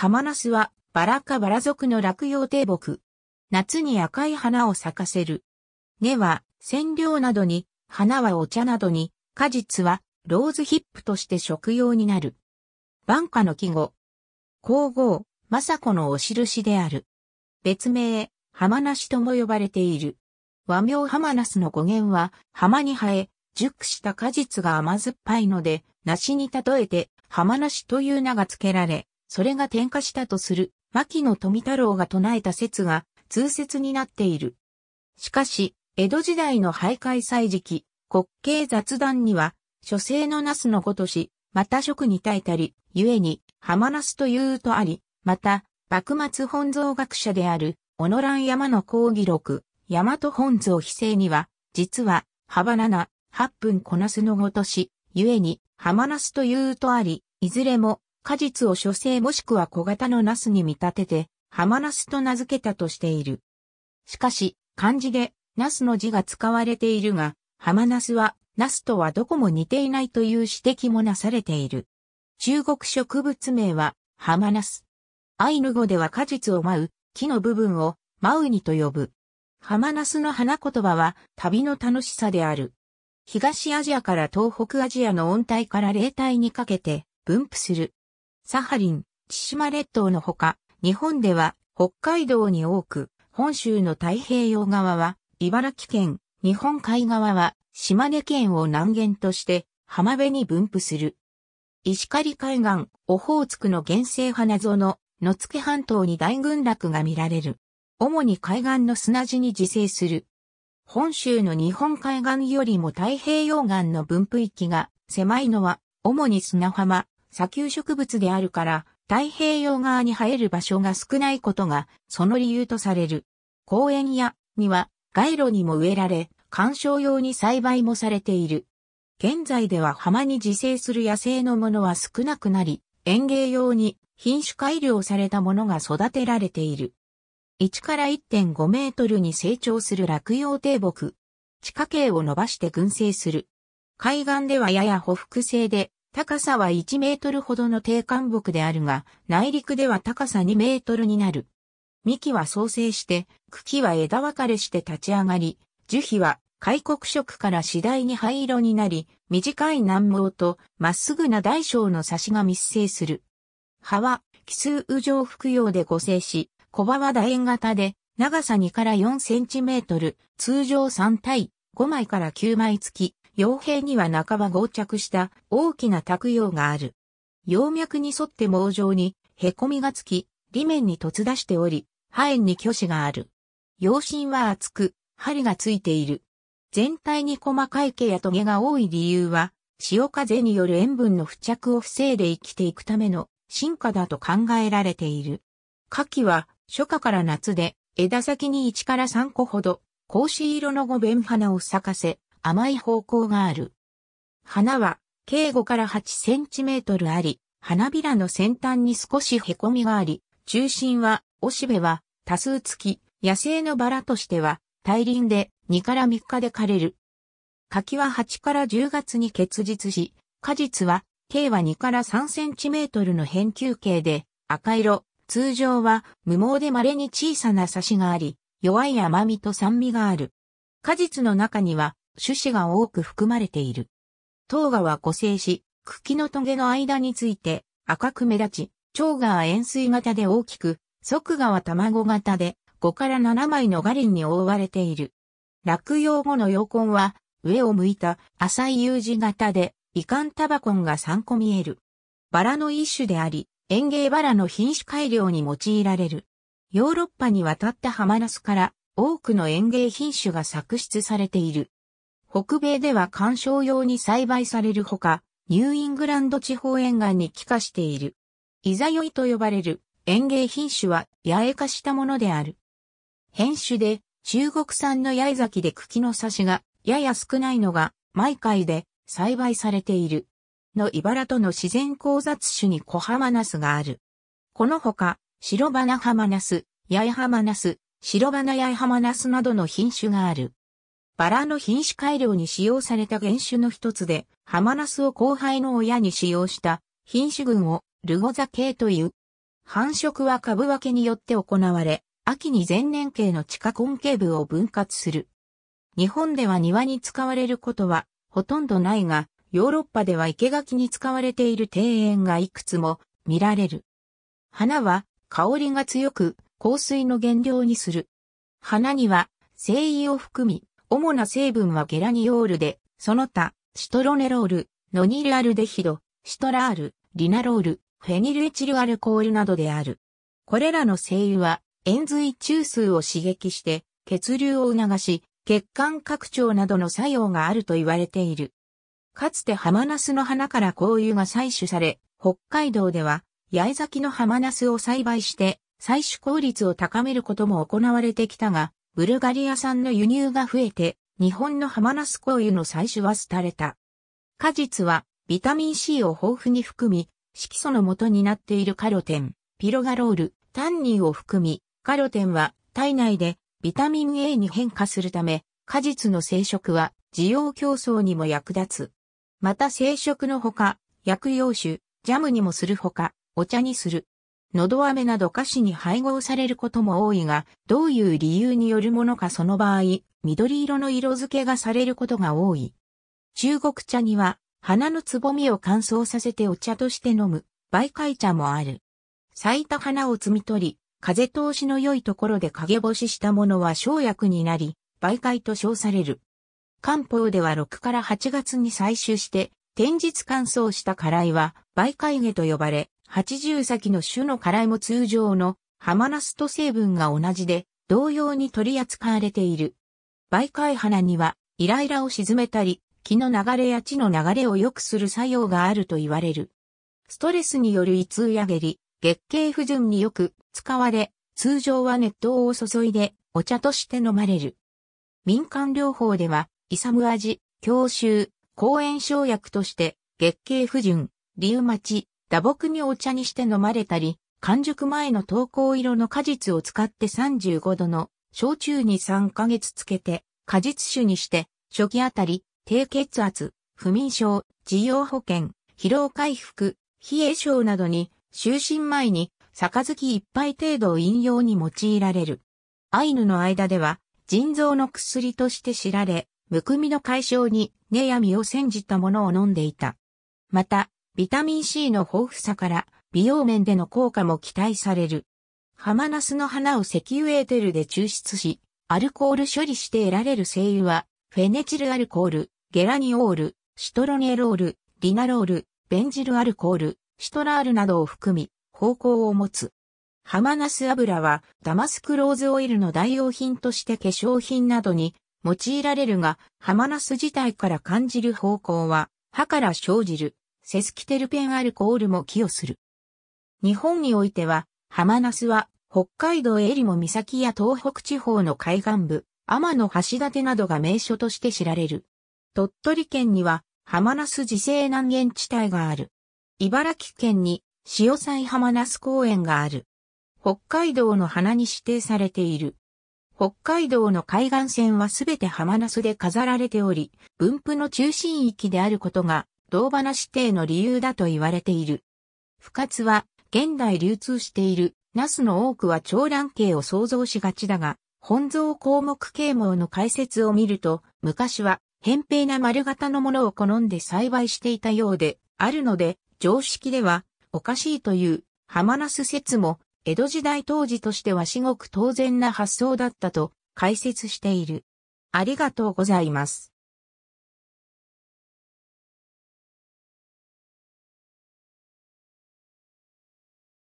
ハマナスはバラ科バラ属の落葉低木。夏に赤い花を咲かせる。根は染料などに、花はお茶などに、果実はローズヒップとして食用になる。晩夏の季語。皇后、政子のお印である。別名、浜梨とも呼ばれている。和名浜ナスの語源は、浜に生え、熟した果実が甘酸っぱいので、梨に例えて、浜梨という名が付けられ、それが転化したとする、牧野富太郎が唱えた説が通説になっている。しかし、江戸時代の徘徊祭時期、滑稽雑談には、書生のナスのごとし、また食に耐えたり、ゆえに、浜なすというとあり、また、幕末本草学者である、小野蘭山の講義録、大和本草非正には、実は、幅七、八分こなすのごとし、ゆえに、浜なすというとあり、いずれも、果実を諸生もしくは小型のナスに見立てて、浜ナスと名付けたとしている。しかし、漢字でナスの字が使われているが、浜ナスはナスとはどこも似ていないという指摘もなされている。中国植物名は浜ナス。アイヌ語では果実を舞う、木の部分をマウニと呼ぶ。浜ナスの花言葉は旅の楽しさである。東アジアから東北アジアの温帯から冷帯にかけて分布する。サハリン、千島列島のほか、日本では北海道に多く、本州の太平洋側は茨城県、日本海側は島根県を南限として浜辺に分布する。石狩海岸、オホーツクの原生花園の野付半島に大群落が見られる。主に海岸の砂地に自生する。本州の日本海岸よりも太平洋岸の分布域が狭いのは、主に砂浜、砂丘植物であるから、太平洋側に生える場所が少ないことが、その理由とされる。公園や、には、街路にも植えられ、観賞用に栽培もされている。現在では浜に自生する野生のものは少なくなり、園芸用に品種改良されたものが育てられている。1から1.5メートルに成長する落葉低木。地下茎を伸ばして群生する。海岸ではやや匍匐性で、高さは1メートルほどの低幹木であるが、内陸では高さ2メートルになる。幹は創生して、茎は枝分かれして立ち上がり、樹皮は開国色から次第に灰色になり、短い難毛とまっすぐな大小の差しが密生する。葉は奇数羽状服用で合成し、小葉は楕円型で、長さ2から4センチメートル、通常3対5枚から9枚付き、傭兵には半ば合着した大きな卓葉がある。葉脈に沿って網状に凹みがつき、裏面に突出しており、破炎に虚子がある。葉芯は厚く、針がついている。全体に細かい毛や棘が多い理由は、潮風による塩分の付着を防いで生きていくための進化だと考えられている。夏季は初夏から夏で枝先に1から3個ほど、格子色の五弁花を咲かせ、甘い方向がある。花は、径5から8センチメートルあり、花びらの先端に少し凹みがあり、中心は、おしべは、多数付き、野生のバラとしては、大輪で2から3日で枯れる。柿は8から10月に結実し、果実は、径は2から3センチメートルの変球形で、赤色、通常は無毛で稀に小さな刺しがあり、弱い甘みと酸味がある。果実の中には種子が多く含まれている。糖芽は個性し、茎の棘の間について赤く目立ち、蝶芽は円錐型で大きく、即芽は卵型で5から7枚のガリンに覆われている。落葉後の葉根は上を向いた浅い U 字型で、遺憾タバコンが3個見える。バラの一種であり、園芸バラの品種改良に用いられる。ヨーロッパに渡ったハマナスから多くの園芸品種が作出されている。北米では観賞用に栽培されるほか、ニューイングランド地方沿岸に帰化している。イザヨイと呼ばれる園芸品種は八重化したものである。変種で中国産の八重崎で茎の差しがやや少ないのが毎回で栽培されている。の茨との自然交雑種に小浜ナスがある。このほか、白花浜ナス、八重浜ナス、白花八重浜ナスなどの品種がある。バラの品種改良に使用された原種の一つで、ハマナスを後輩の親に使用した品種群をルゴザ系という。繁殖は株分けによって行われ、秋に前年系の地下根茎部を分割する。日本では庭に使われることはほとんどないが、ヨーロッパでは生垣に使われている庭園がいくつも見られる。花は香りが強く香水の原料にする。花には精油を含み主な成分はゲラニオールで、その他、シトロネロール、ノニルアルデヒド、シトラール、リナロール、フェニルエチルアルコールなどである。これらの精油は、塩髄中枢を刺激して、血流を促し、血管拡張などの作用があると言われている。かつてハマナスの花から香油が採取され、北海道では、八重咲きのハマナスを栽培して、採取効率を高めることも行われてきたが、ブルガリア産の輸入が増えて、日本のハマナスコ油の採取は廃れた。果実は、ビタミン C を豊富に含み、色素の元になっているカロテン、ピロガロール、タンニンを含み、カロテンは体内でビタミン A に変化するため、果実の生殖は需要競争にも役立つ。また生殖のほか、薬用酒、ジャムにもするほか、お茶にする、喉飴など歌詞に配合されることも多いが、どういう理由によるものかその場合、緑色の色付けがされることが多い。中国茶には、花のつぼみを乾燥させてお茶として飲む、媒介茶もある。咲いた花を摘み取り、風通しの良いところで陰干ししたものは生薬になり、媒介と称される。漢方では6から8月に採取して、天日乾燥した辛いは、媒介下と呼ばれ、80先の種の辛いも通常のハマナスと成分が同じで同様に取り扱われている。媒介花にはイライラを沈めたり、気の流れや血の流れを良くする作用があると言われる。ストレスによる胃痛や下痢、月経不順によく使われ、通常は熱湯を注いでお茶として飲まれる。民間療法では、イサム味、強臭、抗炎症薬として、月経不順、リウマチ、打撲にお茶にして飲まれたり、完熟前の投稿色の果実を使って35度の焼酎に3ヶ月つけて果実酒にして初期あたり低血圧、不眠症、事業保険、疲労回復、冷え症などに就寝前に杯一杯程度を飲用に用いられる。アイヌの間では腎臓の薬として知られ、むくみの解消に、ねやみを煎じたものを飲んでいた。また、ビタミン C の豊富さから美容面での効果も期待される。ハマナスの花を石油エーテルで抽出し、アルコール処理して得られる精油は、フェネチルアルコール、ゲラニオール、シトロネロール、リナロール、ベンジルアルコール、シトラールなどを含み、方向を持つ。ハマナス油はダマスクローズオイルの代用品として化粧品などに用いられるが、ハマナス自体から感じる方向は、歯から生じるセスキテルペンアルコールも寄与する。日本においては、ハマナスは、北海道リモ岬や東北地方の海岸部、天の橋立などが名所として知られる。鳥取県には、ハマナス自生南原地帯がある。茨城県に、潮彩ハマナス公園がある。北海道の花に指定されている。北海道の海岸線はすべてハマナスで飾られており、分布の中心域であることが銅花指定の理由だと言われている。不活は、現代流通している、ナスの多くは長卵系を想像しがちだが、本草項目啓蒙の解説を見ると、昔は、扁平な丸型のものを好んで栽培していたようで、あるので、常識では、おかしいという、浜ナス説も、江戸時代当時としては至極当然な発想だったと解説している。ありがとうございます。